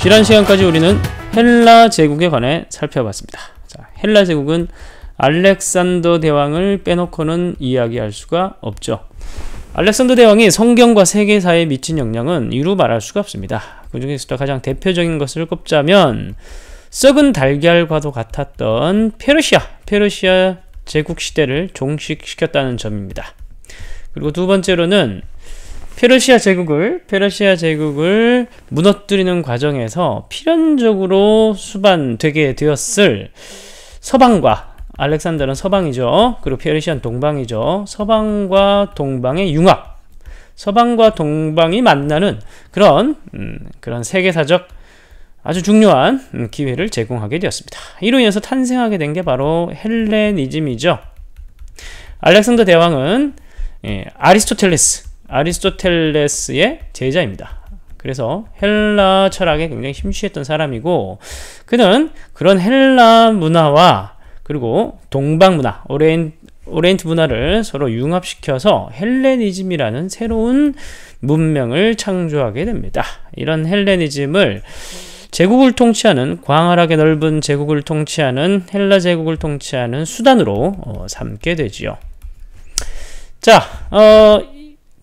지난 시간까지 우리는 헬라 제국에 관해 살펴봤습니다. 자, 헬라 제국은 알렉산더 대왕을 빼놓고는 이야기할 수가 없죠. 알렉산더 대왕이 성경과 세계사에 미친 영향은 이루 말할 수가 없습니다. 그 중에서도 가장 대표적인 것을 꼽자면 썩은 달걀과도 같았던 페르시아, 페르시아 제국 시대를 종식시켰다는 점입니다. 그리고 두 번째로는 페르시아 제국을 페르시아 제국을 무너뜨리는 과정에서 필연적으로 수반되게 되었을 서방과 알렉산더는 서방이죠. 그리고 페르시아는 동방이죠. 서방과 동방의 융합. 서방과 동방이 만나는 그런 음, 그런 세계사적 아주 중요한 음, 기회를 제공하게 되었습니다. 이로 인해서 탄생하게 된 게 바로 헬레니즘이죠. 알렉산더 대왕은 예, 아리스토텔레스 아리스토텔레스의 제자입니다. 그래서 헬라 철학에 굉장히 심취했던 사람이고 그는 그런 헬라 문화와 그리고 동방 문화, 오렌, 오렌트 문화를 서로 융합시켜서 헬레니즘이라는 새로운 문명을 창조하게 됩니다. 이런 헬레니즘을 제국을 통치하는 광활하게 넓은 제국을 통치하는 헬라 제국을 통치하는 수단으로 어, 삼게 되지요. 자, 어,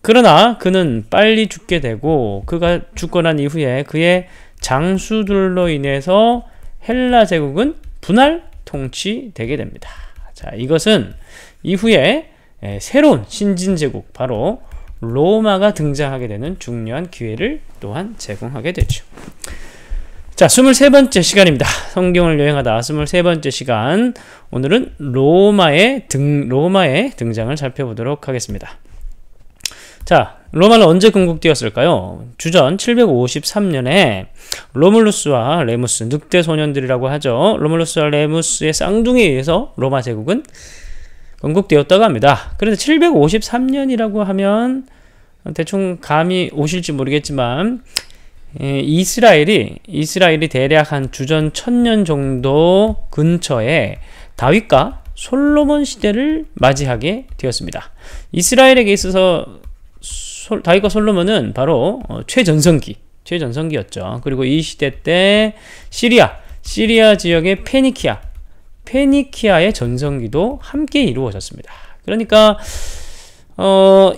그러나 그는 빨리 죽게 되고 그가 죽고 난 이후에 그의 장수들로 인해서 헬라 제국은 분할 통치되게 됩니다. 자, 이것은 이후에 새로운 신진 제국 바로 로마가 등장하게 되는 중요한 기회를 또한 제공하게 되죠. 자, 23번째 시간입니다. 성경을 여행하다 23번째 시간. 오늘은 로마의 등 로마의 등장을 살펴보도록 하겠습니다. 자, 로마는 언제 궁극되었을까요? 주전 753년에 로물루스와 레무스, 늑대 소년들이라고 하죠. 로물루스와 레무스의 쌍둥이에 의해서 로마 제국은 건국되었다고 합니다. 그런데 753년이라고 하면 대충 감이 오실지 모르겠지만 예, 이스라엘이 이스라엘이 대략 한 주전 1000년 정도 근처에 다윗과 솔로몬 시대를 맞이하게 되었습니다. 이스라엘에게 있어서 솔, 다이거 솔로몬은 바로 어, 최전성기, 최전성기였죠. 그리고 이 시대 때 시리아, 시리아 지역의 페니키아, 페니키아의 전성기도 함께 이루어졌습니다. 그러니까 어,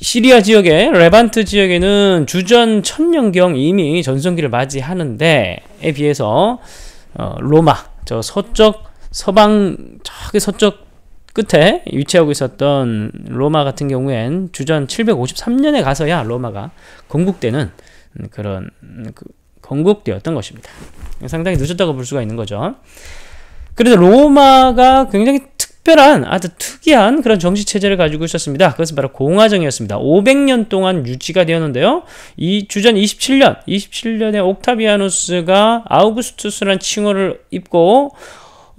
시리아 지역의 레반트 지역에는 주전 천년경 이미 전성기를 맞이하는데에 비해서 어, 로마 저 서쪽 서방 저기 서쪽 끝에 위치하고 있었던 로마 같은 경우엔 주전 753년에 가서야 로마가 건국되는 그런 그 건국되었던 것입니다. 상당히 늦었다고 볼 수가 있는 거죠. 그래서 로마가 굉장히 특별한 아주 특이한 그런 정치 체제를 가지고 있었습니다. 그것은 바로 공화정이었습니다. 500년 동안 유지가 되었는데요. 이 주전 27년, 27년에 옥타비아누스가 아우구스투스라는 칭호를 입고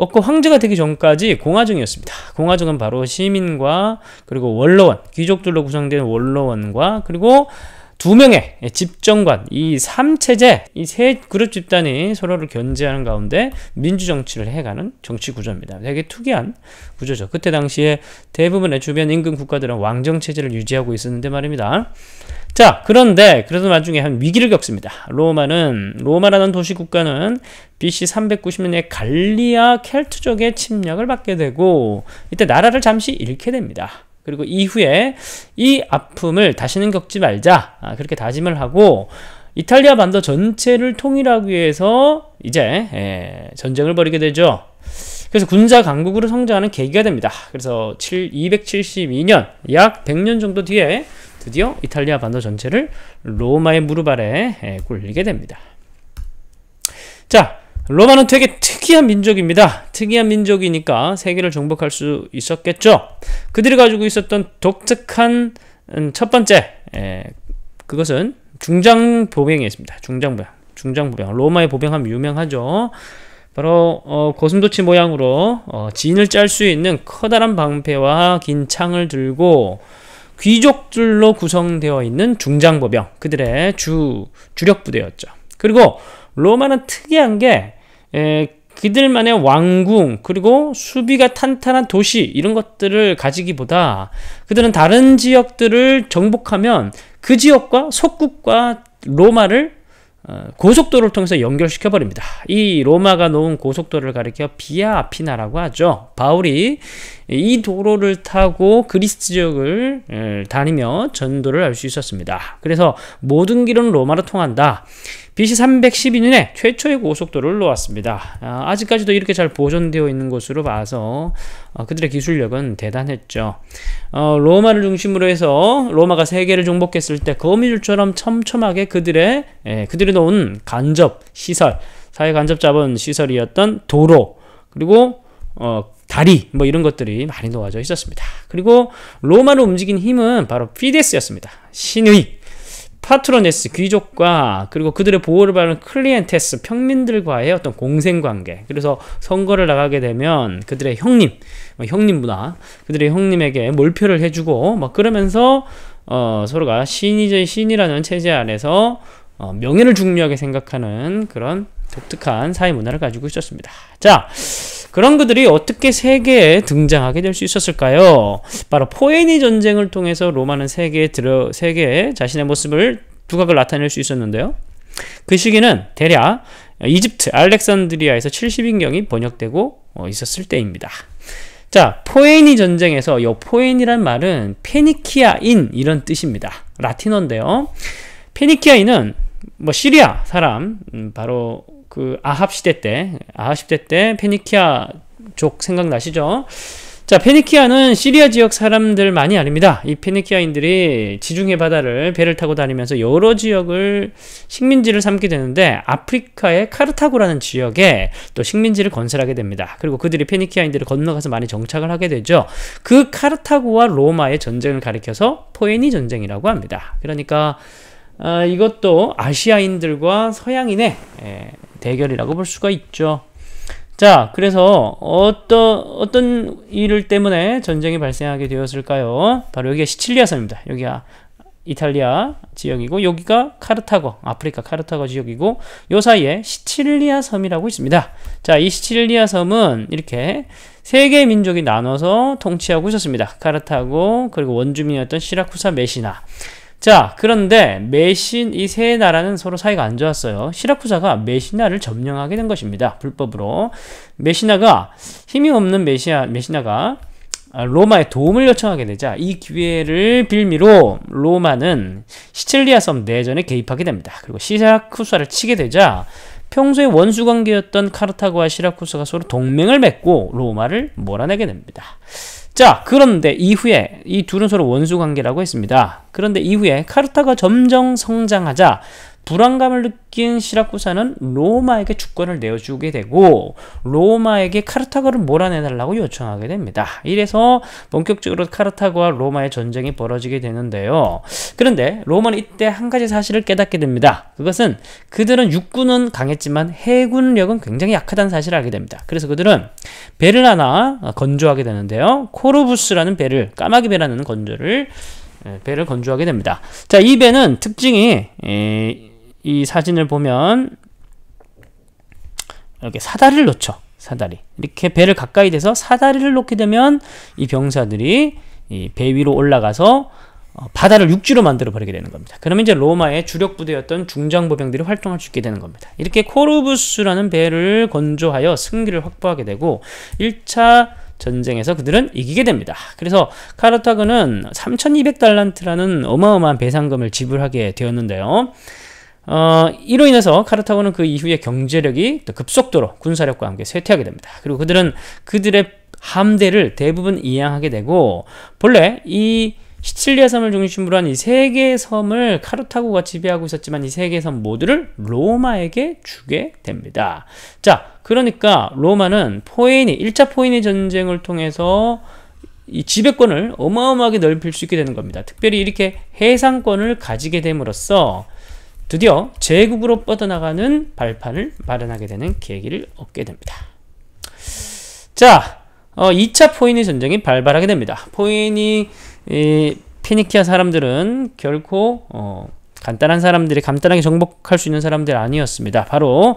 없고 황제가 되기 전까지 공화정이었습니다. 공화정은 바로 시민과 그리고 원로원, 귀족들로 구성된 원로원과 그리고 두 명의 집정관 이 삼체제 이 세 그룹 집단이 서로를 견제하는 가운데 민주 정치를 해가는 정치 구조입니다. 되게 특이한 구조죠. 그때 당시에 대부분의 주변 인근 국가들은 왕정 체제를 유지하고 있었는데 말입니다. 자, 그런데 그래던나중에한 위기를 겪습니다. 로마는 로마라는 도시 국가는 BC 390년에 갈리아 켈트족의 침략을 받게 되고 이때 나라를 잠시 잃게 됩니다. 그리고 이후에 이 아픔을 다시는 겪지 말자 아, 그렇게 다짐을 하고 이탈리아 반도 전체를 통일하기 위해서 이제 예, 전쟁을 벌이게 되죠. 그래서 군사 강국으로 성장하는 계기가 됩니다. 그래서 7, 272년 약 100년 정도 뒤에 드디어 이탈리아 반도 전체를 로마의 무릎 아래 예, 굴리게 됩니다. 자, 로마는 되게 특이한 민족입니다. 특이한 민족이니까 세계를 정복할 수 있었겠죠. 그들이 가지고 있었던 독특한 음, 첫 번째 그것은 중장 보병이었습니다. 중장 보병, 중장 보병. 로마의 보병하면 유명하죠. 바로 어, 고슴도치 모양으로 어, 진을 짤 수 있는 커다란 방패와 긴 창을 들고 귀족들로 구성되어 있는 중장보병 그들의 주 주력 부대였죠. 그리고 로마는 특이한 게 에, 그들만의 왕궁 그리고 수비가 탄탄한 도시 이런 것들을 가지기보다 그들은 다른 지역들을 정복하면 그 지역과 속국과 로마를 어, 고속도로를 통해서 연결시켜 버립니다. 이 로마가 놓은 고속도로를 가리켜 비아 아피나라고 하죠. 바울이 이 도로를 타고 그리스 지역을 예, 다니며 전도를 할 수 있었습니다. 그래서 모든 길은 로마로 통한다. BC 312년에 최초의 고속도로를 놓았습니다. 아, 직까지도 이렇게 잘 보존되어 있는 것으로 봐서 어, 그들의 기술력은 대단했죠. 어, 로마를 중심으로 해서 로마가 세계를 정복했을 때 거미줄처럼 첨첨하게 그들의 예, 그들이 놓은 간접 시설, 사회 간접 자본 시설이었던 도로 그리고 어, 다리 뭐 이런 것들이 많이 놓아져 있었습니다. 그리고 로마를 움직인 힘은 바로 피데스였습니다. 신의 파트로네스 귀족과 그리고 그들의 보호를 받는 클리엔테스 평민들과의 어떤 공생관계 그래서 선거를 나가게 되면 그들의 형님 뭐 형님 문화 그들의 형님에게 몰표를 해주고 막 그러면서 어, 서로가 신이제 신이라는 체제 안에서 어, 명예를 중요하게 생각하는 그런 독특한 사회 문화를 가지고 있었습니다. 자. 그런 그들이 어떻게 세계에 등장하게 될 수 있었을까요? 바로 포에니 전쟁을 통해서 로마는 세계에 들어 세계에 자신의 모습을 두각을 나타낼 수 있었는데요. 그 시기는 대략 이집트 알렉산드리아에서 70인경이 번역되고 어, 있었을 때입니다. 자, 포에니 전쟁에서 이 포에니란 말은 페니키아인 이런 뜻입니다. 라틴어인데요. 페니키아인은 뭐 시리아 사람 음, 바로 그 아합 시대 때 아합 시대 때 페니키아 족 생각나시죠? 자, 페니키아는 시리아 지역 사람들많이 아닙니다. 이 페니키아인들이 지중해 바다를 배를 타고 다니면서 여러 지역을 식민지를 삼게 되는데 아프리카의 카르타고라는 지역에 또 식민지를 건설하게 됩니다. 그리고 그들이 페니키아인들을 건너가서 많이 정착을 하게 되죠. 그 카르타고와 로마의 전쟁을 가리켜서 포에니 전쟁이라고 합니다. 그러니까 어, 이것도 아시아인들과 서양인의 에, 예, 대결이라고 볼 수가 있죠. 자, 그래서 어떤 어떤 일 때문에 전쟁이 발생하게 되었을까요? 바로 여기가 시칠리아 섬입니다. 여기가 이탈리아 지역이고 여기가 카르타고 아프리카 카르타고 지역이고 요 사이에 시칠리아 섬이라고 있습니다 자이 시칠리아 섬은 이렇게 세 개의 민족이 나눠서 통치하고 있었습니다 카르타고 그리고 원주민이었던 시라쿠사 메시나 자 그런데 메신 이 세 나라는 서로 사이가 안 좋았어요. 시라쿠사가 메시나를 점령하게 된 것입니다. 불법으로 메시나가 힘이 없는 메시아 메시나가 아, 로마에 도움을 요청하게 되자 이 기회를 빌미로 로마는 시칠리아 섬 내전에 개입하게 됩니다. 그리고 시라쿠사를 치게 되자 평소에 원수 관계였던 카르타고와 시라쿠사가 서로 동맹을 맺고 로마를 몰아내게 됩니다. 자, 그런데 이후에 이 둘은 서로 원수 관계라고 했습니다. 그런데 이후에 카르타가 점점 성장하자 불안감을 느낀 시라쿠사는 로마에게 주권을 내어주게 되고 로마에게 카르타고를 몰아내달라고 요청하게 됩니다. 이래서 본격적으로 카르타고와 로마의 전쟁이 벌어지게 되는데요. 그런데 로마는 이때 한 가지 사실을 깨닫게 됩니다. 그것은 그들은 육군은 강했지만 해군력은 굉장히 약하다는 사실을 알게 됩니다. 그래서 그들은 배를 하나 어, 건조하게 되는데요. 코르부스라는 배를 까마귀 배라는 건조를 예, 배를 건조하게 됩니다. 자, 이 배는 특징이 에, 이 사진을 보면 이렇게 사다리를 놓죠. 사다리. 이렇게 배를 가까이 대서 사다리를 놓게 되면 이 병사들이 이배 위로 올라가서 어, 바다를 육지로 만들어 버리게 되는 겁니다. 그러면 이제 로마의 주력 부대였던 중장보병들이 활동할 수 있게 되는 겁니다. 이렇게 코르부스라는 배를 건조하여 승기를 확보하게 되고 1차 전쟁에서 그들은 이기게 됩니다. 그래서 카르타그는 3,200달란트라는 어마어마한 배상금을 지불하게 되었는데요. 어, 이로 인해서 카르타고는 그 이후에 경제력이 급속도로 군사력과 함께 쇠퇴하게 됩니다. 그리고 그들은 그들의 함대를 대부분 이양하게 되고 본래 이 시칠리아 섬을 중심으로 한 이 세개 섬을 카르타고가 지배하고 있었지만 이 세 개 섬 모두를 로마에게 주게 됩니다. 자, 그러니까 로마는 포에니, 1차 포에니 전쟁을 통해서 이 지배권을 어마어마하게 넓힐 수 있게 되는 겁니다. 특별히 이렇게 해상권을 가지게 됨으로써 드디어 제국으로 뻗어나가는 발판을 마련하게 되는 계기를 얻게 됩니다. 자, 어, 2차 포인의 전쟁이 발발하게 됩니다. 포인이 이, 피니키아 사람들은 결코 어, 간단한 사람들이 간단하게 정복할 수 있는 사람들 아니었습니다. 바로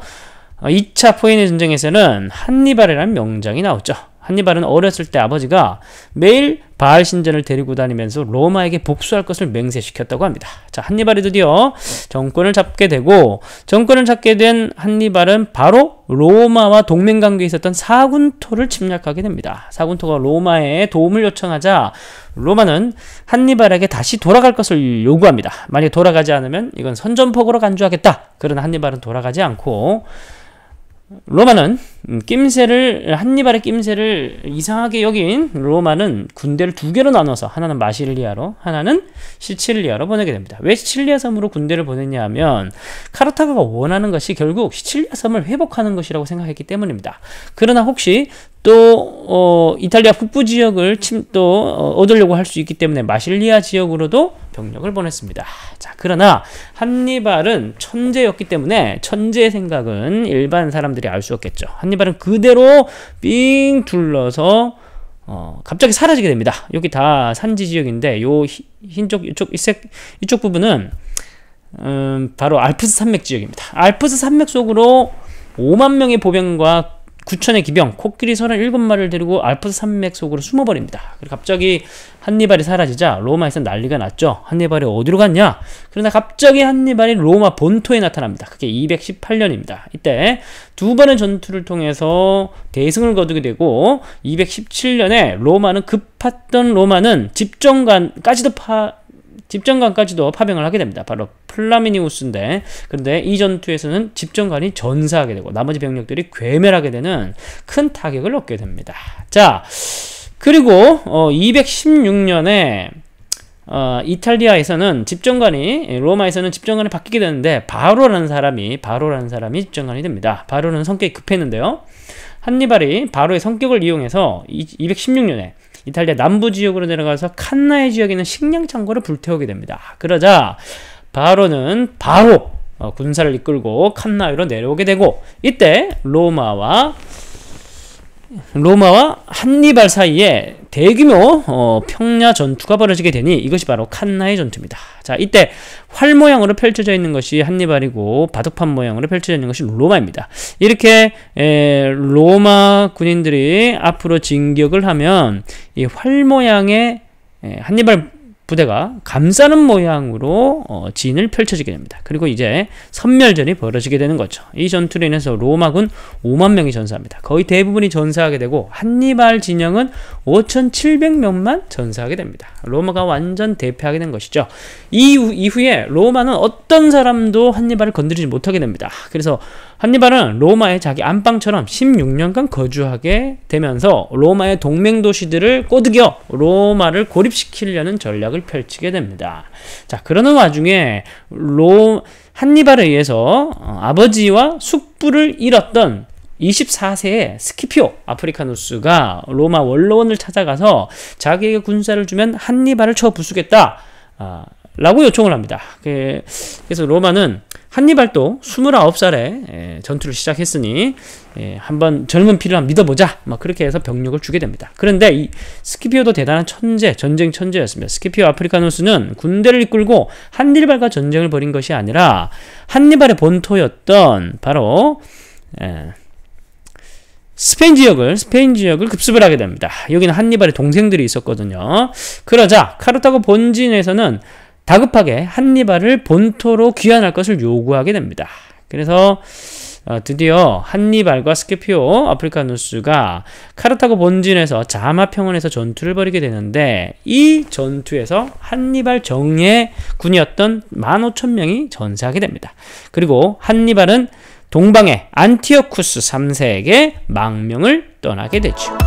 2차 어, 포인의 전쟁에서는 한니발이라는 명장이 나오죠. 한니발은 어렸을 때 아버지가 매일 바알 신전을 데리고 다니면서 로마에게 복수할 것을 맹세시켰다고 합니다. 자, 한니발이 드디어 정권을 잡게 되고 정권을 잡게 된 한니발은 바로 로마와 동맹 관계에 있었던 사군토를 침략하게 됩니다. 사군토가 로마에 도움을 요청하자 로마는 한니발에게 다시 돌아갈 것을 요구합니다. 만약 돌아가지 않으면 이건 선전폭으로 간주하겠다. 그러나 한니발은 돌아가지 않고 로마는 음, 낌새를 한니발의 낌새를 이상하게 여긴 로마는 군대를 두 개로 나눠서 하나는 마실리아로 하나는 시칠리아로 보내게 됩니다. 왜 시칠리아 섬으로 군대를 보냈냐 하면 카르타고가 원하는 것이 결국 시칠리아 섬을 회복하는 것이라고 생각했기 때문입니다. 그러나 혹시 또 어, 이탈리아 북부 지역을 침또 어, 얻으려고 할 수 있기 때문에 마실리아 지역으로도 병력을 보냈습니다. 자, 그러나 한니발은 천재였기 때문에 천재의 생각은 일반 사람들이 알 수 없겠죠. 한니발 전이발은 그대로 삥 둘러서 어, 갑자기 사라지게 됩니다. 여기 다 산지 지역인데 요 흰쪽 이쪽 이색 이쪽 부분은 음, 바로 알프스 산맥 지역입니다. 알프스 산맥 속으로 5만 명의 보병과 구천의 기병 코끼리 37마리를 데리고 알프스 산맥 속으로 숨어버립니다. 그리고 갑자기 한니발이 사라지자 로마에서 난리가 났죠. 한니발이 어디로 갔냐? 그러나 갑자기 한니발이 로마 본토에 나타납니다. 그게 218년입니다. 이때 두 번의 전투를 통해서 대승을 거두게 되고 217년에 로마는 급했던 로마는 집정관까지도 파 집정관까지도 파병을 하게 됩니다. 바로 플라미니우스인데 그런데 이 전투에서는 집정관이 전사하게 되고 나머지 병력들이 괴멸하게 되는 큰 타격을 얻게 됩니다. 자 그리고 어, 216년에 어, 이탈리아에서는 집정관이 로마에서는 집정관이 바뀌게 되는데 바로라는 사람이 바로라는 사람이 집정관이 됩니다. 바로는 성격이 급했는데요. 한니발이 바로의 성격을 이용해서 216년에 이탈리아 남부 지역으로 내려가서 칸나의 지역에 있는 식량 창고를 불태우게 됩니다. 그러자 바로는 바로 어, 군사를 이끌고 칸나이로 내려오게 되고 이때 로마와 로마와 한니발 사이에 대규모 어, 평야 전투가 벌어지게 되니 이것이 바로 칸나의 전투입니다. 자, 이때 활 모양으로 펼쳐져 있는 것이 한니발이고 바둑판 모양으로 펼쳐져 있는 것이 로마입니다. 이렇게 에, 로마 군인들이 앞으로 진격을 하면 이 활 모양의 한니발 부대가 감싸는 모양으로 어, 진을 펼쳐지게 됩니다. 그리고 이제 선멸전이 벌어지게 되는 거죠. 이 전투로 인해서 로마군 5만 명이 전사합니다. 거의 대부분이 전사하게 되고 한니발 진영은 5,700명만 전사하게 됩니다. 로마가 완전 대패하게 된 것이죠. 이후 이후에 로마는 어떤 사람도 한니발을 건드리지 못하게 됩니다. 그래서 한니발은 로마의 자기 안방처럼 16년간 거주하게 되면서 로마의 동맹 도시들을 꼬드겨 로마를 고립시키려는 전략을 펼치게 됩니다. 자, 그러는 와중에 로 한니발에 의해서 어, 아버지와 숙부를 잃었던 24세의 스키피오 아프리카누스가 로마 원로원을 찾아가서 자기에게 군사를 주면 한니발을 쳐 부수겠다. 아, 라고 요청을 합니다. 그, 그래서 로마는 한니발도 29살에 예, 전투를 시작했으니 예, 한번 젊은 피를 한 믿어보자 막 뭐 그렇게 해서 병력을 주게 됩니다. 그런데 이 스키피오도 대단한 천재, 전쟁 천재였습니다. 스키피오 아프리카누스는 군대를 이끌고 한니발과 전쟁을 벌인 것이 아니라 한니발의 본토였던 바로 예, 스페인 지역을 스페인 지역을 급습을 하게 됩니다. 여기는 한니발의 동생들이 있었거든요. 그러자 카르타고 본진에서는 다급하게 한니발을 본토로 귀환할 것을 요구하게 됩니다. 그래서 어, 드디어 한니발과 스케피오 아프리카누스가 카르타고 본진에서 자마 평원에서 전투를 벌이게 되는데 이 전투에서 한니발 정예 군이었던 15,000명이 전사하게 됩니다. 그리고 한니발은 동방의 안티오쿠스 3세에게 망명을 떠나게 되죠.